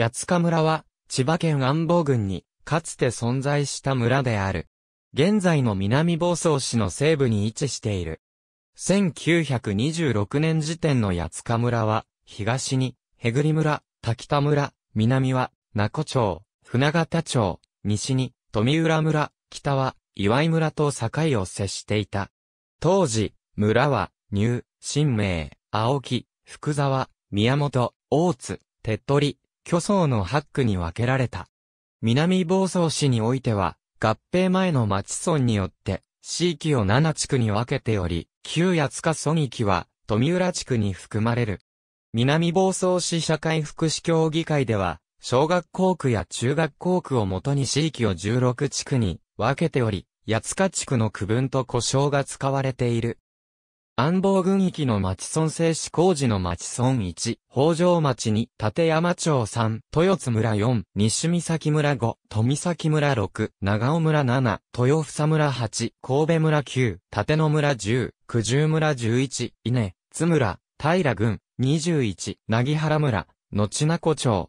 八塚村は、千葉県安房郡に、かつて存在した村である。現在の南房総市の西部に位置している。1926年時点の八塚村は、東に、へぐり村、滝田村、南は、名古町、船形町、西に、富浦村、北は、岩井村と境を接していた。当時、村は、入、新名、青木、福沢、宮本、大津、手っ取り、巨層の8区に分けられた。南房総市においては、合併前の町村によって、地域を7地区に分けており、旧八塚村域は、富浦地区に含まれる。南房総市社会福祉協議会では、小学校区や中学校区をもとに地域を16地区に分けており、八塚地区の区分と呼称が使われている。安房郡域の町村製市工事の町村1、北条町2、立山町3、豊津村4、西岬村5、富崎村6、長尾村7、豊房村8、神戸村9、立野村10、九十村11、稲、津村、平郡、21、なぎ原村、後名古町、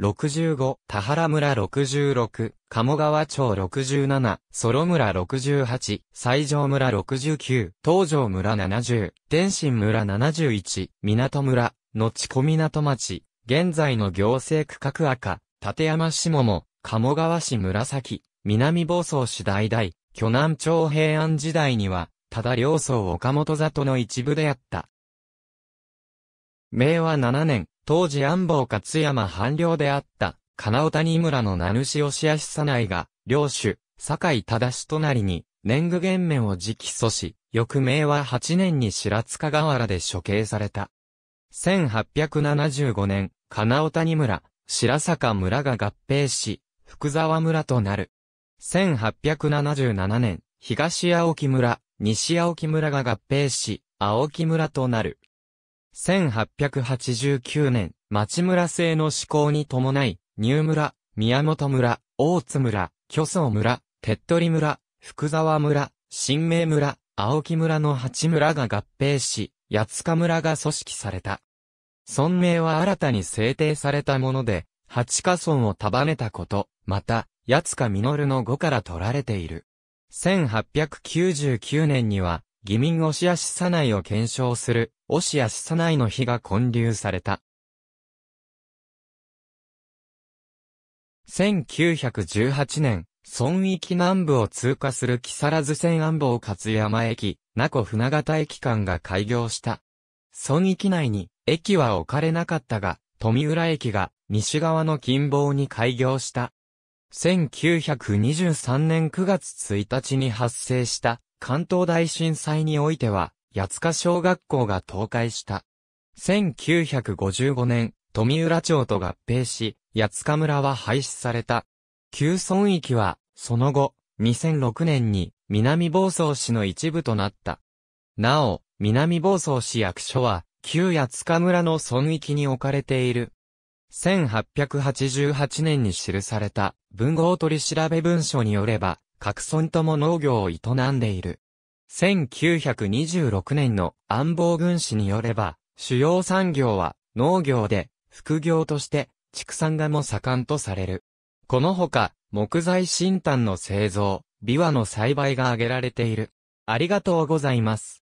65、田原村66、鴨川町67、ソロ村68、西条村69、東条村70、天津村71、港村、後小港町、現在の行政区画赤、立山下も、鴨川市紫、南房総市大々、巨南町平安時代には、ただ両層岡本里の一部であった。明和7年、当時安房勝山藩領であった、金尾谷村の名主義安さ内が、領主、酒井忠隣に、年貢減免を直訴し、翌明は8年に白塚河原で処刑された。1875年、金尾谷村、白坂村が合併し、福沢村となる。1877年、東青木村、西青木村が合併し、青木村となる。1889年、町村制の施行に伴い、入村、宮本村、大津村、巨層村、手っ取り村、福沢村、新名村、青木村の八村が合併し、八塚村が組織された。村名は新たに制定されたもので、八家村を束ねたこと、また、八塚実の語から取られている。1899年には、義民押し足さないを検証するオシアスサナイの火が建立された。1918年、村域南部を通過する木更津線安房勝山駅、名古船形駅間が開業した。村域内に駅は置かれなかったが、富浦駅が西側の近傍に開業した。1923年9月1日に発生した関東大震災においては、八塚小学校が倒壊した。1955年、富浦町と合併し、八塚村は廃止された。旧村域は、その後、2006年に南房総市の一部となった。なお、南房総市役所は、旧八塚村の村域に置かれている。1888年に記された文豪取調べ文書によれば、各村とも農業を営んでいる。1926年の安防軍史によれば、主要産業は農業で、副業として畜産がも盛んとされる。このほか、木材新炭の製造、琵琶の栽培が挙げられている。ありがとうございます。